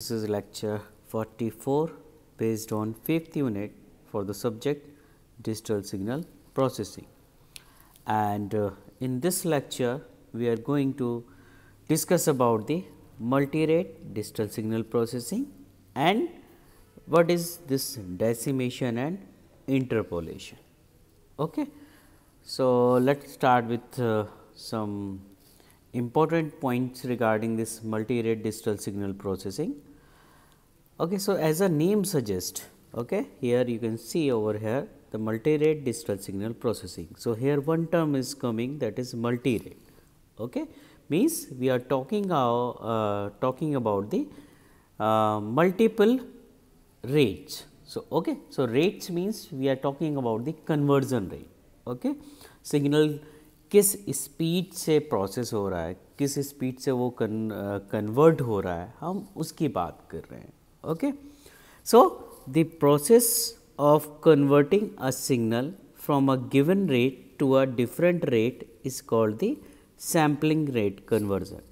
This is lecture 44 based on fifth unit for the subject digital signal processing. And uh, in this lecture, we are going to discuss about the multi-rate digital signal processing and what is this decimation and interpolation. Okay. So, let us start with uh, some important points regarding this multi-rate digital signal processing. Okay, so, as a name suggests, okay, here you can see over here the multi-rate digital signal processing. So, here one term is coming that is multi-rate. Okay, means we are talking our, uh, talking about the uh, multiple rates. So, okay, so rates means we are talking about the conversion rate. Okay, signal किस speed से process हो रहा है किस speed से वो कन, convert uh, हो रहा है हम उसकी बात कर रहे हैं Okay. So, the process of converting a signal from a given rate to a different rate is called the sampling rate conversion.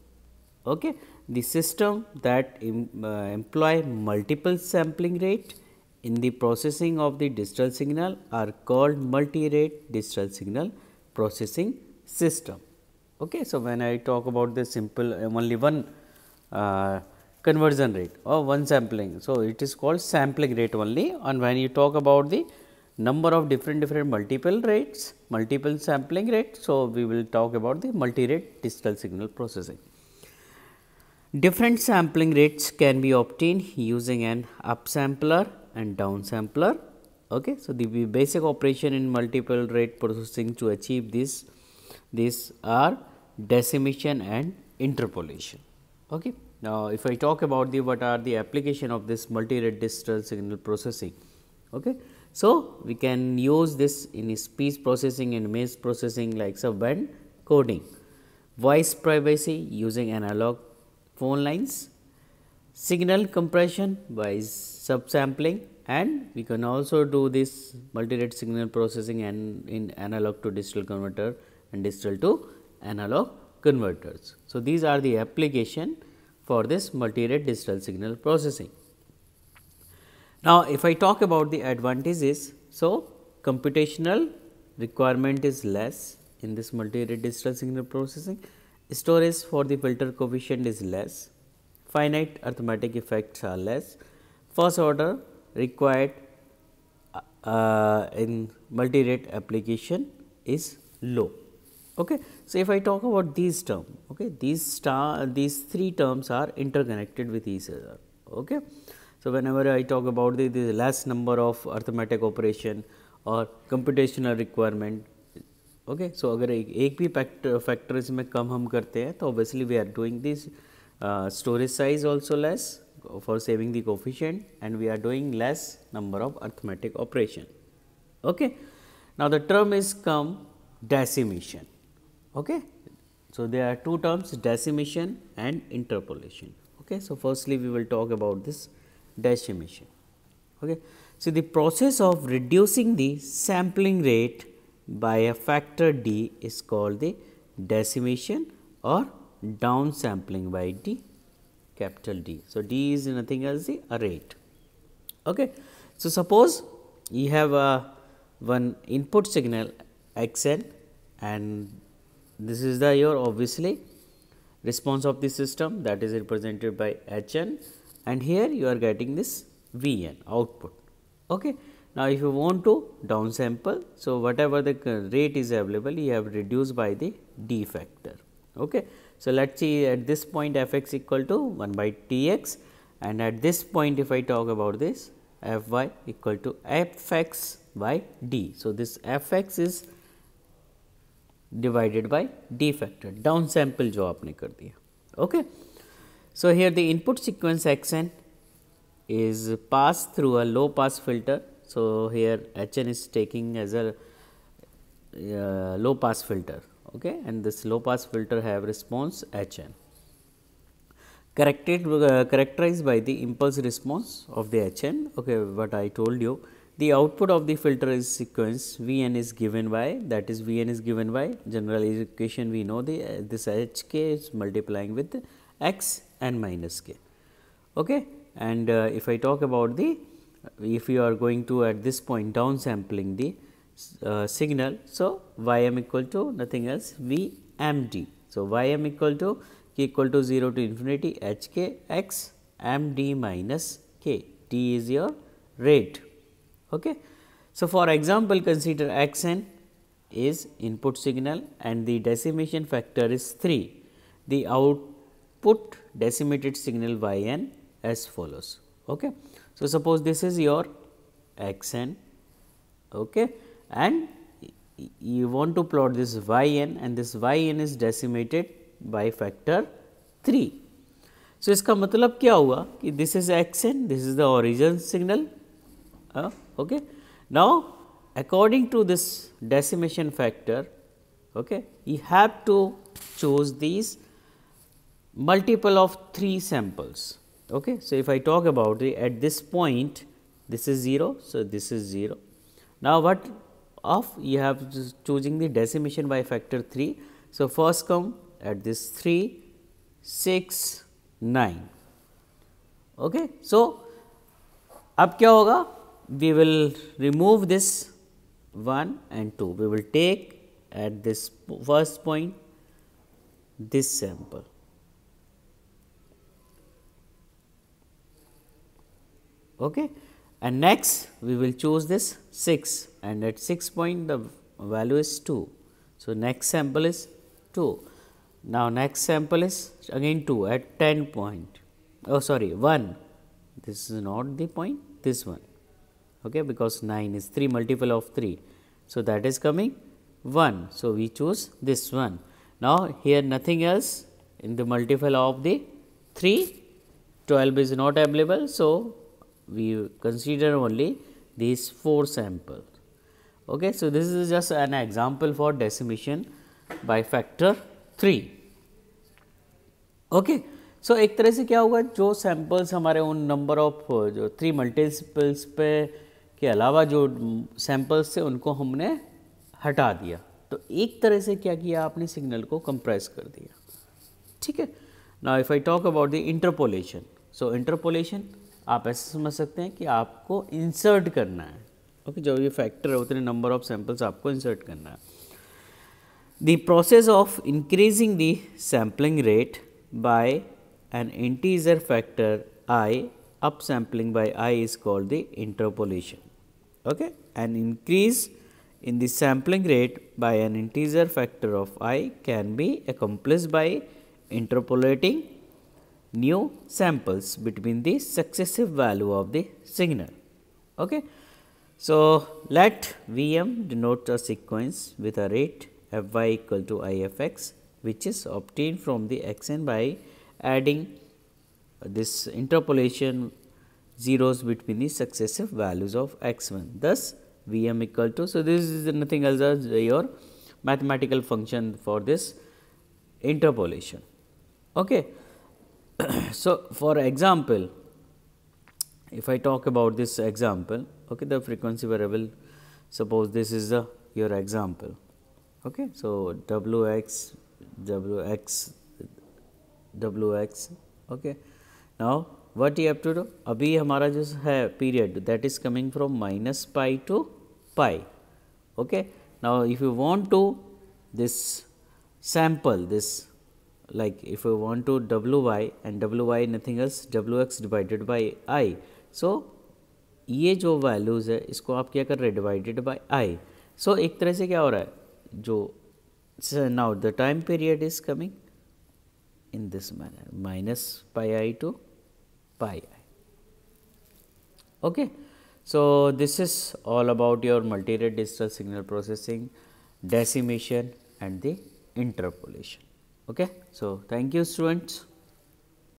Okay. The system that em, uh, employ multiple sampling rate in the processing of the digital signal are called multi-rate digital signal processing system. Okay. So, when I talk about the simple only one uh, conversion rate or one sampling. So, it is called sampling rate only and when you talk about the number of different different multiple rates, multiple sampling rate. So, we will talk about the multi-rate digital signal processing. Different sampling rates can be obtained using an upsampler and downsampler. Okay. So, the basic operation in multiple rate processing to achieve this, these are decimation and interpolation. Okay. Now, if I talk about the what are the application of this multi-rate digital signal processing. Okay. So, we can use this in speech processing and image processing like sub band coding, voice privacy using analog phone lines, signal compression by subsampling and we can also do this multi-rate signal processing and in analog to digital converter and digital to analog converters. So, these are the application for this multi-rate digital signal processing. Now, if I talk about the advantages, so computational requirement is less in this multi-rate digital signal processing, storage for the filter coefficient is less, finite arithmetic effects are less, first order required uh, in multi-rate application is low. Okay. So, if I talk about these terms, okay, these star these three terms are interconnected with each other. Okay. So, whenever I talk about the, the less number of arithmetic operation or computational requirement, okay. So, agar ek, ek bhi factor is mein kam hum karte hai, obviously, we are doing this uh, storage size also less for saving the coefficient and we are doing less number of arithmetic operation. Okay. Now, the term is come decimation. Okay. So, there are two terms decimation and interpolation. Okay. So, firstly we will talk about this decimation. Okay. So, the process of reducing the sampling rate by a factor d is called the decimation or down sampling by d capital D. So, D is nothing else the rate. Okay. So, suppose you have a uh, one input signal x n and this is the your obviously response of the system that is represented by Hn and here you are getting this Vn output. Okay. Now, if you want to downsample, so whatever the rate is available, you have reduced by the d factor. Okay. So, let us see at this point f x equal to 1 by t x and at this point if I talk about this f y equal to f x by d. So, this f x is divided by d factor down sample जो आपने कर okay so here the input sequence xn is passed through a low pass filter so here hn is taking as a uh, low pass filter okay and this low pass filter have response hn characterized uh, characterized by the impulse response of the hn okay what i told you the output of the filter is sequence Vn is given by that is Vn is given by general equation we know the uh, this Hk is multiplying with x and minus k. Okay? And uh, if I talk about the if you are going to at this point down sampling the uh, signal. So, y m equal to nothing else V m d. So, y m equal to k equal to 0 to infinity h k x m d minus k t is your rate Okay. So, for example, consider x n is input signal and the decimation factor is 3. The output decimated signal y n as follows. Okay. So, suppose this is your x n okay, and you want to plot this y n and this y n is decimated by factor 3. So, इसका मतलब क्या हुआ this is x n this is the origin signal uh, Okay. Now, according to this decimation factor, okay, you have to choose these multiple of 3 samples. Okay. So, if I talk about it at this point this is 0. So, this is 0. Now, what of you have choosing the decimation by factor 3. So, first come at this 3, 6, 9. Okay. So, ab kya hoga? we will remove this 1 and 2. We will take at this first point this sample. Okay. And next we will choose this 6 and at 6 point the value is 2. So, next sample is 2. Now, next sample is again 2 at 10 point, oh sorry 1, this is not the point, this one okay, because 9 is 3 multiple of 3. So, that is coming 1. So, we choose this one. Now, here nothing else in the multiple of the 3, 12 is not available. So, we consider only these 4 samples. Okay. So, this is just an example for decimation by factor 3. Okay. so, एक तरह से क्या होगा जो samples हमारे उन number of जो three multiples पे के अलावा जो सैंपल्स थे उनको हमने हटा दिया तो एक तरह से क्या किया आपने सिग्नल को कंप्रेस कर दिया ठीक है ना if I talk about the interpolation so interpolation आप ऐसे समझ सकते हैं कि आपको इंसर्ट करना है ओके okay, जो ये फैक्टर है उतने नंबर ऑफ सैंपल्स आपको इंसर्ट करना है the process of increasing the sampling rate by an integer factor I up sampling by I is called the interpolation okay an increase in the sampling rate by an integer factor of i can be accomplished by interpolating new samples between the successive value of the signal. Okay. So, let Vm denote a sequence with a rate f y equal to i f x which is obtained from the x n by adding this interpolation zeros between the successive values of x1. Thus, Vm equal to, so this is nothing else as your mathematical function for this interpolation. Okay. so, for example, if I talk about this example, okay, the frequency variable, suppose this is the your example. Okay. So, w x, w x, w x. Okay. Now, what you have to do अभी हमारा जो है period that is coming from minus pi to pi okay now if you want to this sample this like if you want to W Y and w Y nothing else w X divided by I so ये जो values है इसको आप क्या कर रहे हैं divided by आई सो एक तरह से क्या हो रहा है जो now the time period is coming in this manner minus pi I to pi i okay so this is all about your multi-rate digital signal processing decimation and the interpolation okay so thank you students